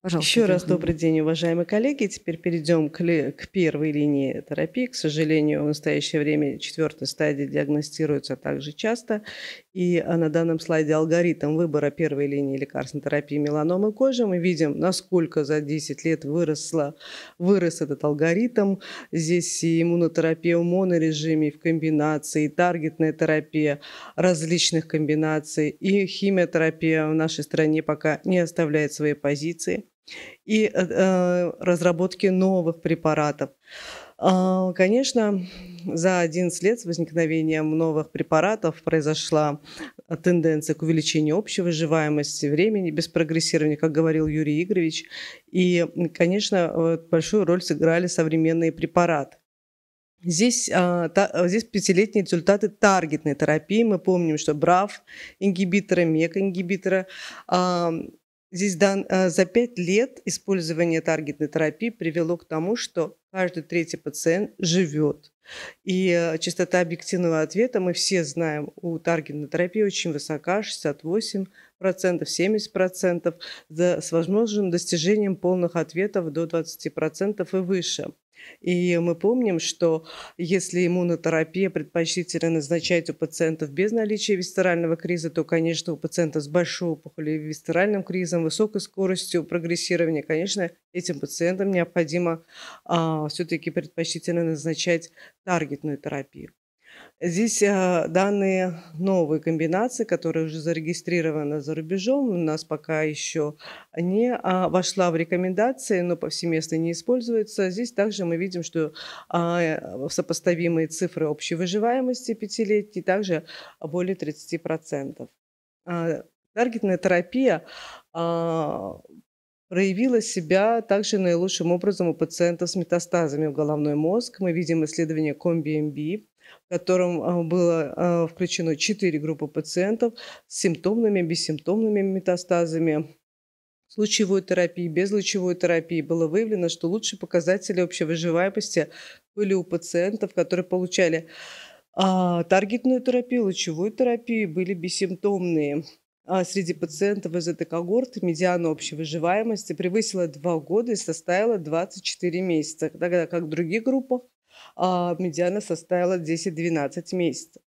Пожалуйста. Еще раз добрый день, уважаемые коллеги. Теперь перейдем к, к первой линии терапии. К сожалению, в настоящее время четвертая стадия диагностируется также часто. И а, на данном слайде алгоритм выбора первой линии лекарственной терапии меланомы кожи. Мы видим, насколько за 10 лет выросла, вырос этот алгоритм. Здесь и иммунотерапия в монорежиме, в комбинации, и таргетная терапия различных комбинаций, и химиотерапия в нашей стране пока не оставляет свои позиции и э, э, разработки новых препаратов. А, конечно, за 11 лет с возникновением новых препаратов произошла тенденция к увеличению общей выживаемости времени без прогрессирования, как говорил Юрий Игоревич. И, конечно, э, большую роль сыграли современные препараты. Здесь, а, э, здесь пятилетние результаты таргетной терапии. Мы помним, что БРАВ, ингибитора мек ингибитора. Здесь дан, э, за 5 лет использование таргетной терапии привело к тому, что каждый третий пациент живет. И э, частота объективного ответа, мы все знаем, у таргетной терапии очень высока, 68%, 70%, с возможным достижением полных ответов до 20% и выше. И мы помним, что если иммунотерапия предпочтительно назначать у пациентов без наличия висцерального криза, то, конечно, у пациента с большой опухолью висцеральным кризом, высокой скоростью прогрессирования, конечно, этим пациентам необходимо а, все-таки предпочтительно назначать таргетную терапию. Здесь э, данные новые комбинации, которые уже зарегистрированы за рубежом, у нас пока еще не а, вошла в рекомендации, но повсеместно не используется. Здесь также мы видим, что а, сопоставимые цифры общей выживаемости пятилетки также более 30%. А, таргетная терапия проявила себя также наилучшим образом у пациентов с метастазами в головной мозг. Мы видим исследование CombiMB, в котором а, было а, включено 4 группы пациентов с симптомными, бессимптомными метастазами. С лучевой терапией, без лучевой терапии было выявлено, что лучшие показатели общей выживаемости были у пациентов, которые получали а, таргетную терапию, лучевую терапию, были бессимптомные. А, среди пациентов из этой когорты медиана общей выживаемости превысила 2 года и составила 24 месяца, тогда как в других группах а, медиана составила 10-12 месяцев.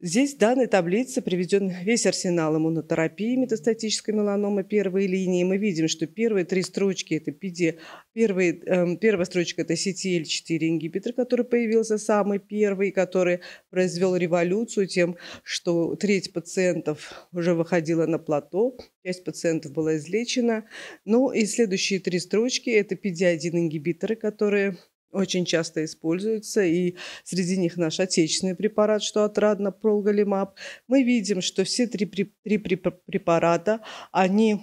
Здесь в данной таблице приведен весь арсенал иммунотерапии метастатической меланомы первой линии. Мы видим, что первые три строчки – это PD, первые, э, первая строчка – это CTL4 ингибитор, который появился самый первый, который произвел революцию тем, что треть пациентов уже выходила на плато, часть пациентов была излечена. Ну и следующие три строчки – это PD1 ингибиторы, которые очень часто используются, и среди них наш отечественный препарат, что отрадно, пролголимаб. Мы видим, что все три, три препарата, они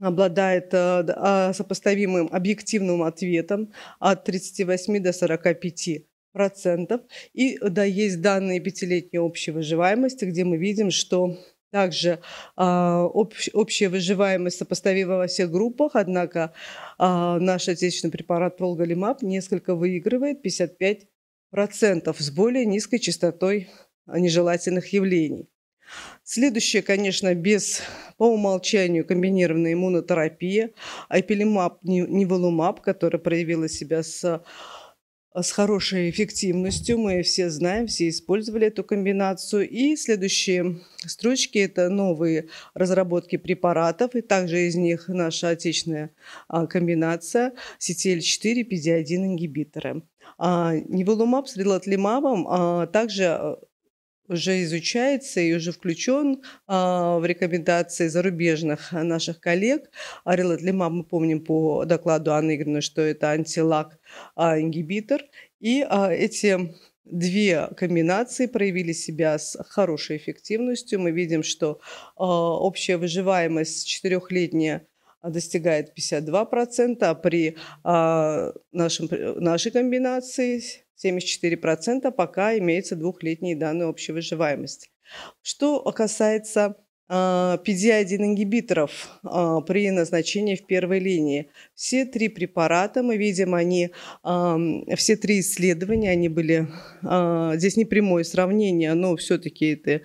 обладает э, а, сопоставимым объективным ответом от 38 до 45 процентов. И да, есть данные пятилетней общей выживаемости, где мы видим, что также а, общ, общая выживаемость сопоставима во всех группах, однако а, наш отечественный препарат Волголимаб несколько выигрывает 55% с более низкой частотой нежелательных явлений. Следующее, конечно, без по умолчанию комбинированная иммунотерапия, айпелимаб, неволумаб, которая проявила себя с с хорошей эффективностью. Мы все знаем, все использовали эту комбинацию. И следующие строчки – это новые разработки препаратов, и также из них наша отечная а, комбинация CTL4, PD-1 ингибиторы. А, Неволумаб с релатлимабом а, также уже изучается и уже включен а, в рекомендации зарубежных наших коллег. Арилотлимаб мы помним по докладу Анны Игоревны, что это антилак а, ингибитор. И а, эти две комбинации проявили себя с хорошей эффективностью. Мы видим, что а, общая выживаемость четырехлетняя достигает 52%, а при а, нашем, нашей комбинации 74% пока имеются двухлетние данные общей выживаемости. Что касается PD-1-ингибиторов э, э, при назначении в первой линии. Все три препарата, мы видим, они, эм, все три исследования, они были, э, здесь не прямое сравнение, но все-таки это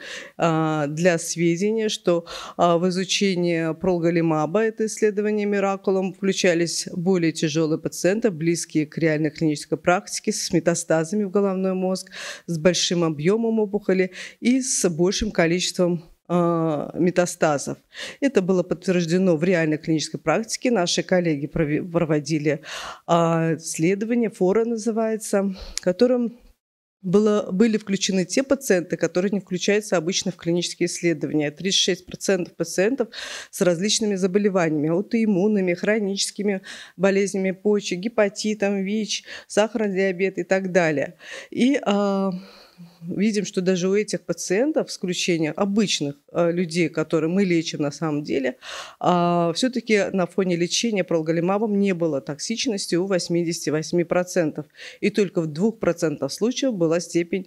для сведения, что в изучении пролголимаба, это исследование Миракулом, включались более тяжелые пациенты, близкие к реальной клинической практике, с метастазами в головной мозг, с большим объемом опухоли и с большим количеством а, метастазов. Это было подтверждено в реальной клинической практике. Наши коллеги проводили а, исследование, фора называется, которым было, были включены те пациенты, которые не включаются обычно в клинические исследования. 36% пациентов с различными заболеваниями, аутоиммунными, хроническими болезнями почек, гепатитом, ВИЧ, сахарный диабет и так далее. И а, видим, что даже у этих пациентов, с обычных э, людей, которые мы лечим на самом деле, а, все-таки на фоне лечения пролголимабом не было токсичности у 88%. И только в 2% случаев была степень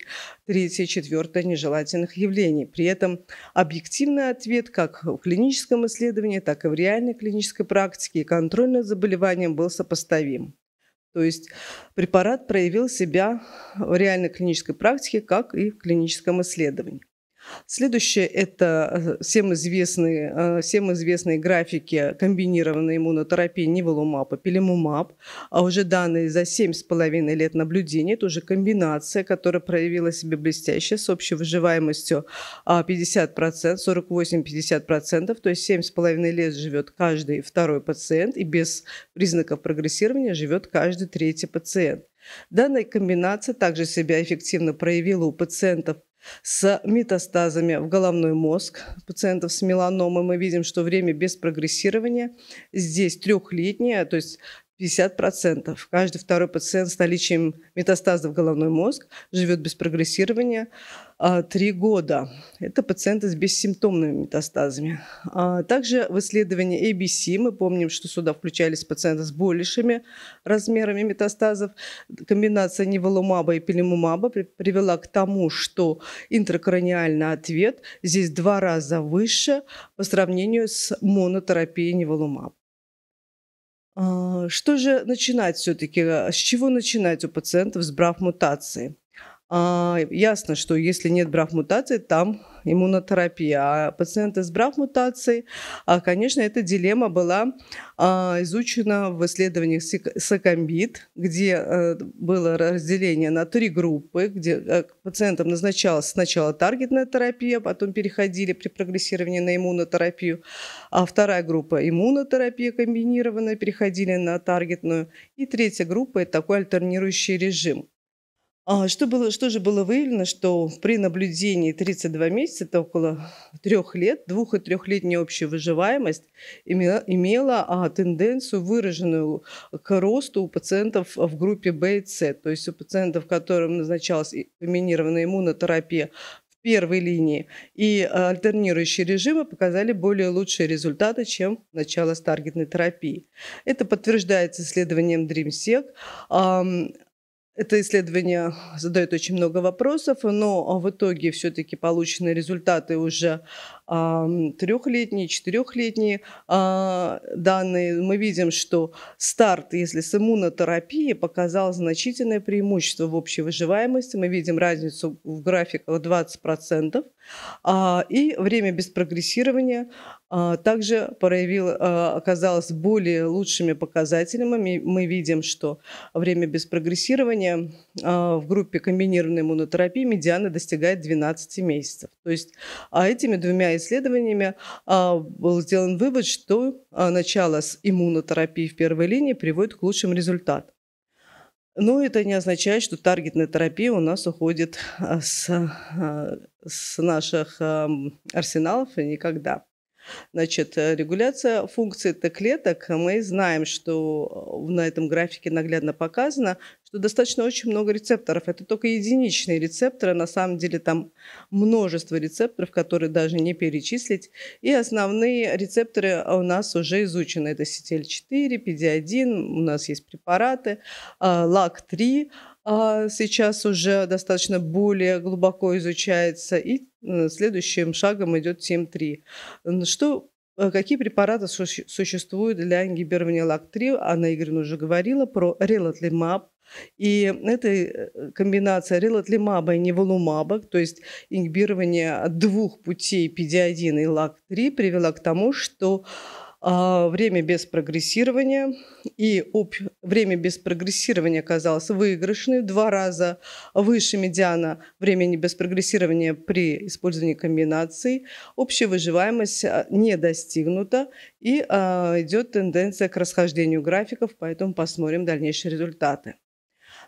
3-4 нежелательных явлений. При этом объективный ответ как в клиническом исследовании, так и в реальной клинической практике и контроль заболеванием был сопоставим. То есть препарат проявил себя в реальной клинической практике, как и в клиническом исследовании. Следующее – это э, всем известные, э, всем известные графики комбинированной иммунотерапии неволумаб и пилимумаб, а уже данные за 7,5 лет наблюдений Это уже комбинация, которая проявила себя блестяще с общей выживаемостью 50%, а, 48-50%, то есть 7,5 лет живет каждый второй пациент и без признаков прогрессирования живет каждый третий пациент. Данная комбинация также себя эффективно проявила у пациентов с метастазами в головной мозг пациентов с меланомой мы видим, что время без прогрессирования здесь трехлетнее, то есть 50%. Каждый второй пациент с наличием метастазов в головной мозг живет без прогрессирования а, три года. Это пациенты с бессимптомными метастазами. А, также в исследовании ABC мы помним, что сюда включались пациенты с большими размерами метастазов. Комбинация неволумаба и пилимумаба привела к тому, что интракраниальный ответ здесь два раза выше по сравнению с монотерапией неволумаба. А, что же начинать все-таки? А, с чего начинать у пациентов с брав мутации? А, ясно, что если нет брав мутации, там иммунотерапия, а пациенты с брак мутацией, а, конечно, эта дилемма была а, изучена в исследованиях Сакамбит, где э, было разделение на три группы, где э, пациентам назначалась сначала таргетная терапия, а потом переходили при прогрессировании на иммунотерапию, а вторая группа иммунотерапия комбинированная, переходили на таргетную, и третья группа – это такой альтернирующий режим. А что, было, что же было выявлено, что при наблюдении 32 месяца, это около трех лет, двух- и трехлетняя общая выживаемость имела, имела а, тенденцию выраженную к росту у пациентов в группе В и С, то есть у пациентов, которым назначалась комбинированная иммунотерапия в первой линии, и а, альтернирующие режимы показали более лучшие результаты, чем начало с таргетной терапии. Это подтверждается исследованием DreamSec это исследование задает очень много вопросов, но в итоге все-таки полученные результаты уже трехлетние, четырехлетние а, данные, мы видим, что старт, если с иммунотерапией, показал значительное преимущество в общей выживаемости. Мы видим разницу в графиках 20%. А, и время без прогрессирования а, также проявил, оказалось более лучшими показателями. Мы видим, что время без прогрессирования в группе комбинированной иммунотерапии медиана достигает 12 месяцев. То есть а этими двумя исследованиями а, был сделан вывод, что а, начало с иммунотерапии в первой линии приводит к лучшим результатам. Но это не означает, что таргетная терапия у нас уходит а, с, с наших арсеналов никогда. Значит, э, регуляция функции Т-клеток. Мы знаем, что э, на этом графике наглядно показано, что достаточно очень много рецепторов. Это только единичные рецепторы. На самом деле там множество рецепторов, которые даже не перечислить. И основные рецепторы у нас уже изучены. Это CTL4, PD1, у нас есть препараты, LAC3, э, сейчас уже достаточно более глубоко изучается, и Следующим шагом идет 7 3 Что э, Какие препараты существуют для ингибирования ЛАК-3? Анна Игоревна уже говорила про релатлимаб. И это э, комбинация релатлимаба и неволумаба, то есть ингибирование двух путей PD-1 и ЛАК-3 привела к тому, что а, время без прогрессирования. И об... время без прогрессирования оказалось выигрышным, два раза выше медиана времени без прогрессирования при использовании комбинаций. Общая выживаемость а, не достигнута и а, идет тенденция к расхождению графиков, поэтому посмотрим дальнейшие результаты.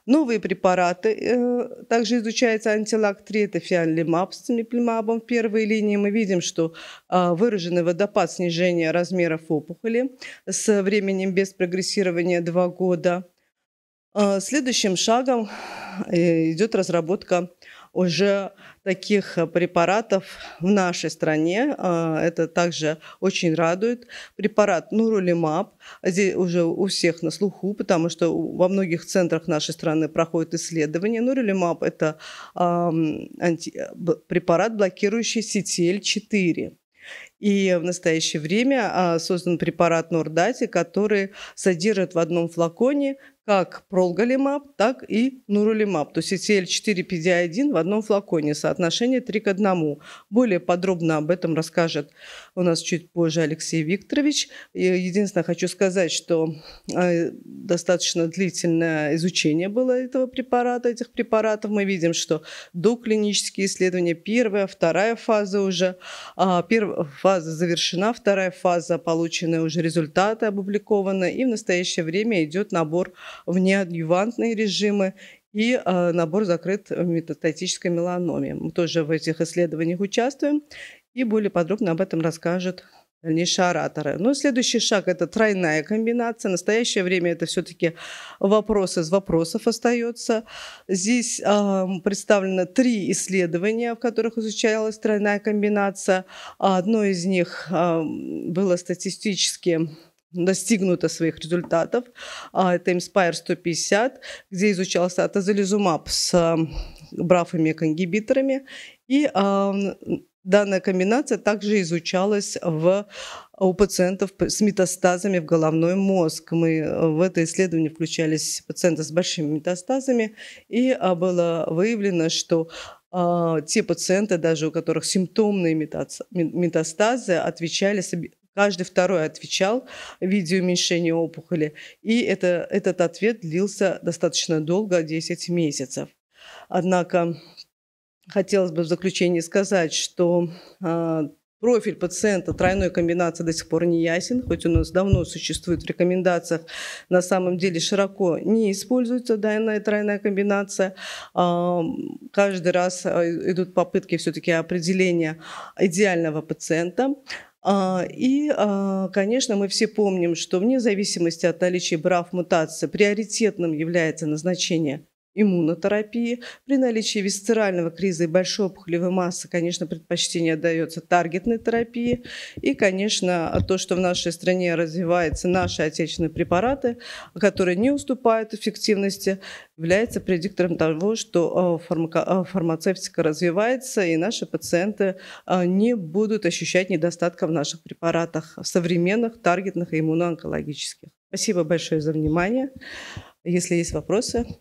Новые препараты. Э, также изучается антилак-3, это фиалимаб с миплимабом в первой линии. Мы видим, что а, выраженный водопад снижения размеров опухоли с временем без прогрессирования 2 года. А, следующим шагом э, идет разработка уже таких э, препаратов в нашей стране. А, это также очень радует. Препарат Нурулимаб здесь уже у всех на слуху, потому что во многих центрах нашей страны проходят исследования. Нурулимаб – это э, препарат, блокирующий CTL-4. И в настоящее время а, создан препарат Нордати, который содержит в одном флаконе как пролголимаб, так и нурулимаб, то есть CL4-PDI1 в одном флаконе, соотношение 3 к 1. Более подробно об этом расскажет у нас чуть позже Алексей Викторович. единственное, хочу сказать, что э, достаточно длительное изучение было этого препарата, этих препаратов. Мы видим, что доклинические исследования, первая, вторая фаза уже, а, первая фаза завершена, вторая фаза, получены уже результаты опубликованы, и в настоящее время идет набор внеадъювантные режимы и а, набор закрыт э, метастатической меланомией. Мы тоже в этих исследованиях участвуем, и более подробно об этом расскажет дальнейшие ораторы. Ну, следующий шаг – это тройная комбинация. В настоящее время это все-таки вопрос из вопросов остается. Здесь э, представлено три исследования, в которых изучалась тройная комбинация. Одно из них э, было статистически достигнуто своих результатов. А, это Inspire 150, где изучался атазолизумаб с эм, брафами конгибиторами. И данная комбинация также изучалась в, у пациентов с метастазами в головной мозг. Мы э, в это исследование включались пациенты с большими метастазами, и а, было выявлено, что а, те пациенты, даже у которых симптомные метастазы, отвечали Каждый второй отвечал в виде уменьшения опухоли. И это, этот ответ длился достаточно долго, 10 месяцев. Однако хотелось бы в заключение сказать, что а, профиль пациента тройной комбинации до сих пор не ясен, хоть у нас давно существует в рекомендациях, на самом деле широко не используется данная тройная комбинация. А, каждый раз а, идут попытки все-таки определения идеального пациента. А, и, а, конечно, мы все помним, что вне зависимости от наличия брав мутации приоритетным является назначение иммунотерапии. При наличии висцерального криза и большой опухолевой массы, конечно, предпочтение отдается таргетной терапии. И, конечно, то, что в нашей стране развиваются наши отечественные препараты, которые не уступают эффективности, является предиктором того, что э, фармако- э, фармацевтика развивается, и наши пациенты э, не будут ощущать недостатка в наших препаратах современных, таргетных и иммуноонкологических. Спасибо большое за внимание. Если есть вопросы,